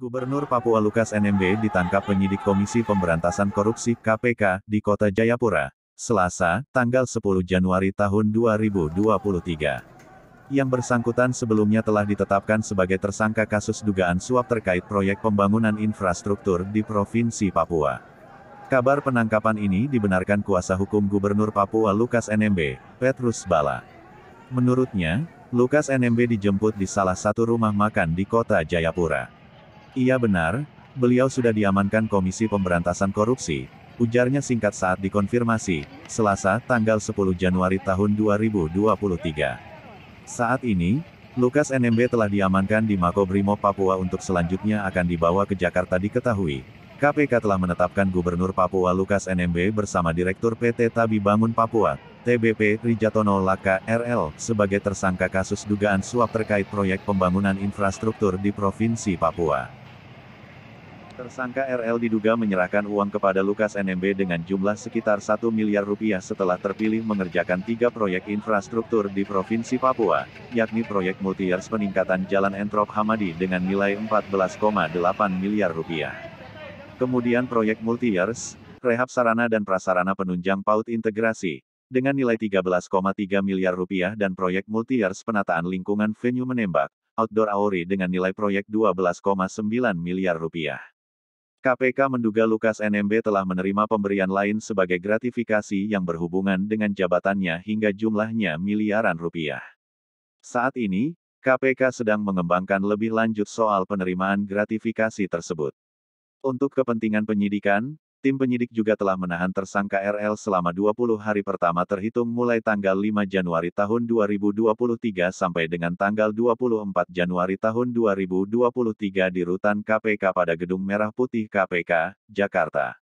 Gubernur Papua Lukas NMB ditangkap penyidik Komisi Pemberantasan Korupsi KPK di Kota Jayapura, Selasa, tanggal 10 Januari tahun 2023. Yang bersangkutan sebelumnya telah ditetapkan sebagai tersangka kasus dugaan suap terkait proyek pembangunan infrastruktur di Provinsi Papua. Kabar penangkapan ini dibenarkan kuasa hukum Gubernur Papua Lukas NMB, Petrus Bala. Menurutnya, Lukas NMB dijemput di salah satu rumah makan di kota Jayapura. Iya benar, beliau sudah diamankan Komisi Pemberantasan Korupsi, ujarnya singkat saat dikonfirmasi, Selasa, tanggal 10 Januari tahun 2023. Saat ini, Lukas NMB telah diamankan di Makobrimo, Papua untuk selanjutnya akan dibawa ke Jakarta diketahui. KPK telah menetapkan Gubernur Papua Lukas NMB bersama Direktur PT Tabi Bangun Papua, TBP Rijatono Laka RL sebagai tersangka kasus dugaan suap terkait proyek pembangunan infrastruktur di Provinsi Papua. Tersangka RL diduga menyerahkan uang kepada Lukas NMB dengan jumlah sekitar 1 miliar rupiah setelah terpilih mengerjakan tiga proyek infrastruktur di Provinsi Papua, yakni proyek multi years peningkatan Jalan Entrop Hamadi dengan nilai 14,8 miliar rupiah. Kemudian proyek multi years rehab sarana dan prasarana penunjang PAUD integrasi, dengan nilai 13,3 miliar rupiah dan proyek multi years penataan lingkungan venue menembak, outdoor Auri dengan nilai proyek 12,9 miliar rupiah. KPK menduga Lukas NMB telah menerima pemberian lain sebagai gratifikasi yang berhubungan dengan jabatannya hingga jumlahnya miliaran rupiah. Saat ini, KPK sedang mengembangkan lebih lanjut soal penerimaan gratifikasi tersebut. Untuk kepentingan penyidikan, tim penyidik juga telah menahan tersangka RL selama 20 hari pertama terhitung mulai tanggal 5 Januari tahun 2023 sampai dengan tanggal 24 Januari tahun 2023 di Rutan KPK pada Gedung Merah Putih KPK, Jakarta.